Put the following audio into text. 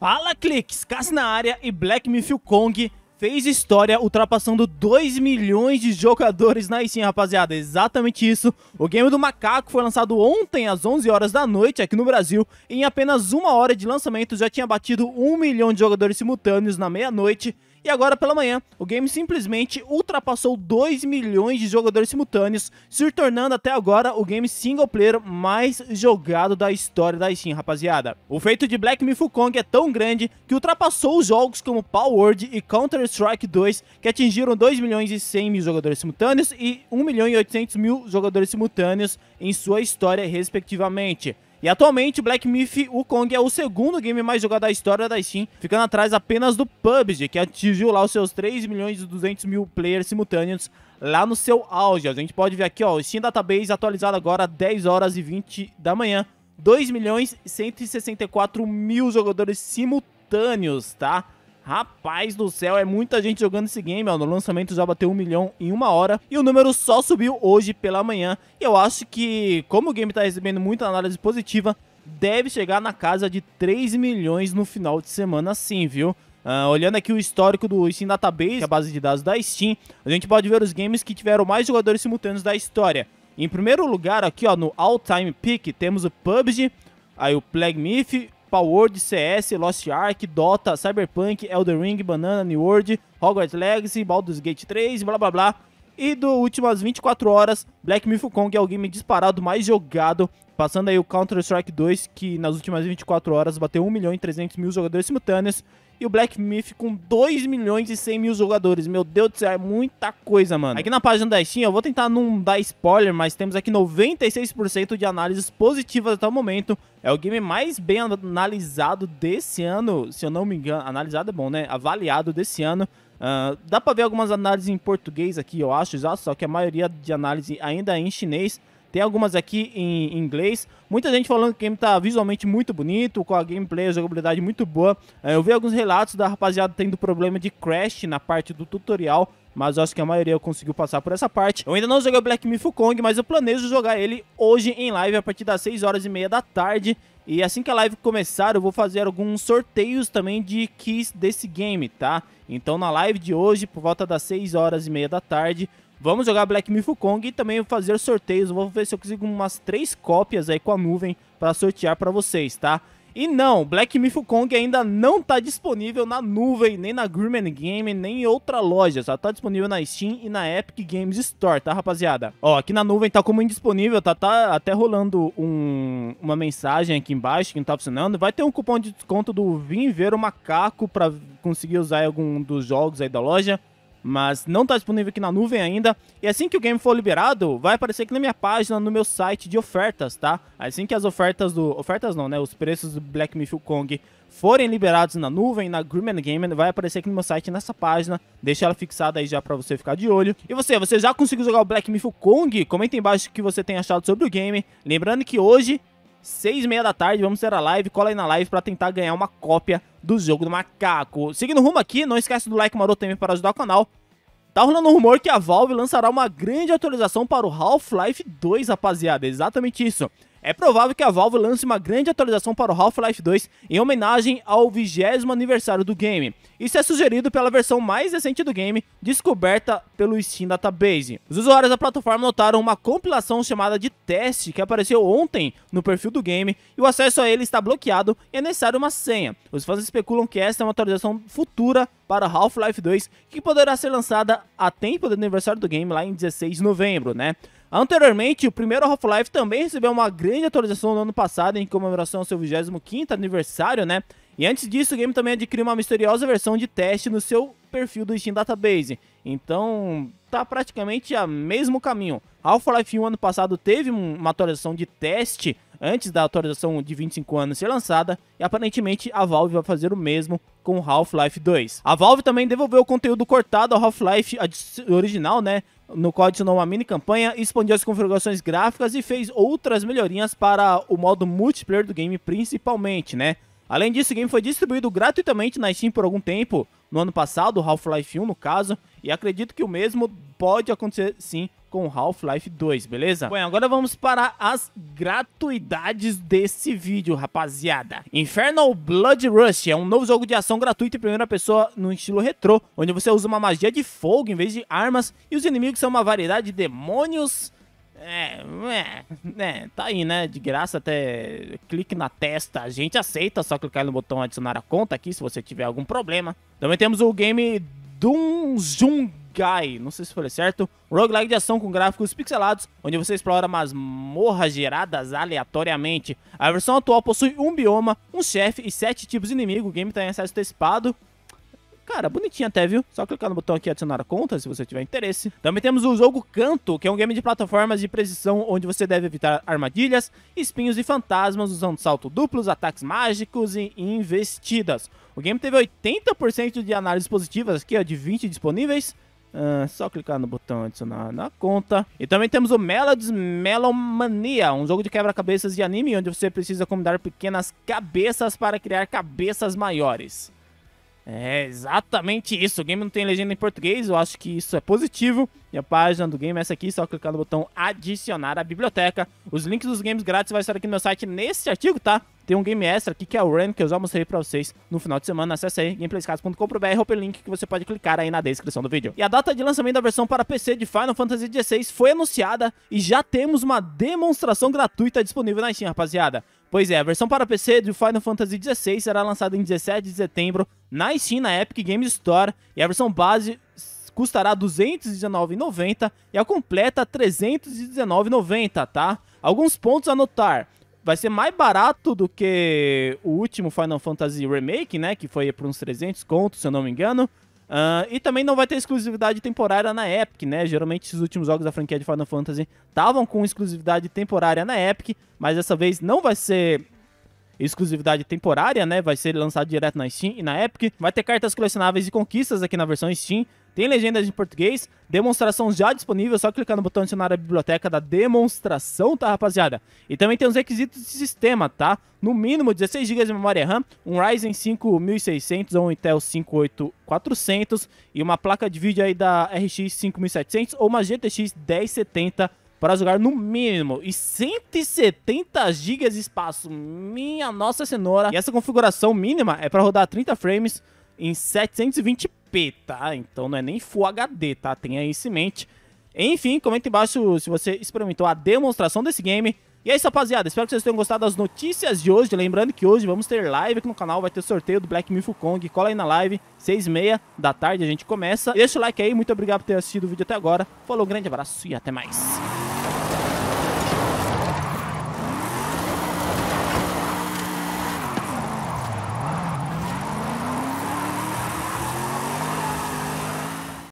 Fala cliques, Cas na área e Black Mythil Kong fez história ultrapassando 2 milhões de jogadores na Steam, rapaziada. Exatamente isso. O game do macaco foi lançado ontem às 11 horas da noite aqui no Brasil e em apenas uma hora de lançamento já tinha batido 1 milhão de jogadores simultâneos na meia-noite e agora pela manhã, o game simplesmente ultrapassou 2 milhões de jogadores simultâneos, se tornando até agora o game single player mais jogado da história da Steam, rapaziada. O feito de Black Myth Wukong é tão grande que ultrapassou jogos como Power World e Counter-Strike 2, que atingiram 2 milhões e 100 mil jogadores simultâneos e 1 milhão e 800 mil jogadores simultâneos em sua história, respectivamente. E atualmente, Black Myth Wukong é o segundo game mais jogado da história da Steam, ficando atrás apenas do PUBG, que atingiu lá os seus 3 milhões e 200 mil players simultâneos lá no seu auge. A gente pode ver aqui, ó, Steam Database atualizado agora 10 horas e 20 da manhã. 2 milhões e 164 mil jogadores simultâneos, tá? Rapaz do céu, é muita gente jogando esse game, No lançamento já bateu um milhão em uma hora. E o número só subiu hoje pela manhã. E eu acho que, como o game tá recebendo muita análise positiva, deve chegar na casa de 3 milhões no final de semana sim, viu? Uh, olhando aqui o histórico do Steam Database, é a base de dados da Steam, a gente pode ver os games que tiveram mais jogadores simultâneos da história. Em primeiro lugar, aqui ó, no All Time Peak, temos o PUBG, aí o Plague Myth, Power CS, Lost Ark, Dota, Cyberpunk, Elden Ring, Banana, New World, Hogwarts Legacy, Baldur's Gate 3, blá blá blá. E do últimas 24 horas, Black Myth Kong é o game disparado mais jogado, passando aí o Counter-Strike 2, que nas últimas 24 horas bateu 1 milhão e 300 mil jogadores simultâneos, e o Black Myth com 2 milhões e 100 mil jogadores. Meu Deus do céu, é muita coisa, mano. Aqui na página da Steam, eu vou tentar não dar spoiler, mas temos aqui 96% de análises positivas até o momento, é o game mais bem analisado desse ano, se eu não me engano. Analisado é bom, né? Avaliado desse ano. Uh, dá pra ver algumas análises em português aqui, eu acho, já, só que a maioria de análise ainda é em chinês. Tem algumas aqui em inglês. Muita gente falando que o game está visualmente muito bonito, com a gameplay, a jogabilidade muito boa. É, eu vi alguns relatos da rapaziada tendo problema de crash na parte do tutorial, mas eu acho que a maioria conseguiu passar por essa parte. Eu ainda não joguei Black Myth Kong, mas eu planejo jogar ele hoje em live a partir das 6 horas e meia da tarde. E assim que a live começar, eu vou fazer alguns sorteios também de keys desse game, tá? Então na live de hoje, por volta das 6 horas e meia da tarde, Vamos jogar Black Myth Kong e também fazer sorteios. Vou ver se eu consigo umas três cópias aí com a nuvem para sortear para vocês, tá? E não, Black Myth Kong ainda não está disponível na nuvem, nem na Grimman Game, nem em outra loja. Só tá disponível na Steam e na Epic Games Store, tá, rapaziada? Ó, aqui na nuvem tá como indisponível, tá, tá até rolando um, uma mensagem aqui embaixo que não tá funcionando. Vai ter um cupom de desconto do Vim Ver o Macaco para conseguir usar algum dos jogos aí da loja mas não está disponível aqui na nuvem ainda. E assim que o game for liberado, vai aparecer aqui na minha página, no meu site de ofertas, tá? Assim que as ofertas do. Ofertas não, né? Os preços do Black Myth Kong forem liberados na nuvem, na Greenman Gaming, vai aparecer aqui no meu site, nessa página. Deixa ela fixada aí já para você ficar de olho. E você, você já conseguiu jogar o Black Myth Kong? Comenta embaixo o que você tem achado sobre o game. Lembrando que hoje seis e meia da tarde, vamos ter a live. Cola aí na live para tentar ganhar uma cópia do Jogo do Macaco. Seguindo rumo aqui, não esquece do like maroto também para ajudar o canal. Tá rolando um rumor que a Valve lançará uma grande atualização para o Half-Life 2, rapaziada. Exatamente isso. É provável que a Valve lance uma grande atualização para o Half-Life 2 em homenagem ao 20 aniversário do game. Isso é sugerido pela versão mais recente do game, descoberta pelo Steam Database. Os usuários da plataforma notaram uma compilação chamada de teste que apareceu ontem no perfil do game e o acesso a ele está bloqueado e é necessário uma senha. Os fãs especulam que esta é uma atualização futura para Half-Life 2 que poderá ser lançada a tempo do aniversário do game lá em 16 de novembro, né? Anteriormente, o primeiro Half-Life também recebeu uma grande atualização no ano passado em comemoração ao seu 25º aniversário, né? E antes disso, o game também adquiriu uma misteriosa versão de teste no seu perfil do Steam Database. Então, tá praticamente a mesmo caminho. Half-Life 1 ano passado teve uma atualização de teste antes da atualização de 25 anos ser lançada, e aparentemente a Valve vai fazer o mesmo com Half-Life 2. A Valve também devolveu o conteúdo cortado ao Half-Life original, né? no qual adicionou uma mini campanha, expandiu as configurações gráficas e fez outras melhorinhas para o modo multiplayer do game principalmente, né? Além disso, o game foi distribuído gratuitamente na Steam por algum tempo, no ano passado, Half-Life 1 no caso, e acredito que o mesmo pode acontecer sim com Half-Life 2, beleza? Bom, agora vamos para as gratuidades desse vídeo, rapaziada. Infernal Blood Rush é um novo jogo de ação gratuito em primeira pessoa no estilo retrô, onde você usa uma magia de fogo em vez de armas e os inimigos são uma variedade de demônios... É, é, é, tá aí, né? De graça até clique na testa. A gente aceita, só clicar no botão adicionar a conta aqui se você tiver algum problema. Também temos o game Zoom não sei se falei certo, roguelike de ação com gráficos pixelados, onde você explora masmorras geradas aleatoriamente. A versão atual possui um bioma, um chefe e sete tipos de inimigo, o game está em acesso antecipado. Cara, bonitinho até, viu? Só clicar no botão aqui adicionar a conta, se você tiver interesse. Também temos o jogo Canto, que é um game de plataformas de precisão onde você deve evitar armadilhas, espinhos e fantasmas usando salto duplos, ataques mágicos e investidas. O game teve 80% de análises positivas aqui, ó, de 20 disponíveis, Uh, só clicar no botão adicionar na conta. E também temos o Melodies Melomania, um jogo de quebra-cabeças de anime onde você precisa combinar pequenas cabeças para criar cabeças maiores. É exatamente isso. O game não tem legenda em português, eu acho que isso é positivo. E a página do game é essa aqui, só clicar no botão adicionar à biblioteca. Os links dos games grátis vai estar aqui no meu site nesse artigo, tá? Tem um game extra aqui que é o RAM, que eu já mostrei pra vocês no final de semana. Acesse aí gameplayscas.com.br ou pelo link que você pode clicar aí na descrição do vídeo. E a data de lançamento da versão para PC de Final Fantasy XVI foi anunciada e já temos uma demonstração gratuita disponível na Steam, rapaziada. Pois é, a versão para PC de Final Fantasy XVI será lançada em 17 de setembro na Steam, na Epic Games Store, e a versão base custará R$ 219,90 e a completa R$ 319,90, tá? Alguns pontos a notar vai ser mais barato do que o último Final Fantasy Remake, né? Que foi por uns 300 contos, se eu não me engano. Uh, e também não vai ter exclusividade temporária na Epic, né? Geralmente os últimos jogos da franquia de Final Fantasy estavam com exclusividade temporária na Epic, mas dessa vez não vai ser exclusividade temporária, né? Vai ser lançado direto na Steam e na Epic. Vai ter cartas colecionáveis e conquistas aqui na versão Steam. Tem legendas em português, demonstração já disponível, só clicar no botão adicionar a biblioteca da demonstração, tá, rapaziada? E também tem os requisitos de sistema, tá? No mínimo 16 GB de memória RAM, um Ryzen 5 1600 ou um Intel 58400 e uma placa de vídeo aí da RX 5700 ou uma GTX 1070 para jogar no mínimo e 170 GB de espaço. Minha nossa cenoura. E essa configuração mínima é para rodar 30 frames em 720p tá? Então não é nem Full HD, tá? Tenha isso em mente. Enfim, comenta embaixo se você experimentou a demonstração desse game. E é isso, rapaziada. Espero que vocês tenham gostado das notícias de hoje. Lembrando que hoje vamos ter live aqui no canal. Vai ter sorteio do Black Mifu Kong. Cola aí na live, seis e meia da tarde a gente começa. deixa o like aí. Muito obrigado por ter assistido o vídeo até agora. Falou, grande abraço e até mais.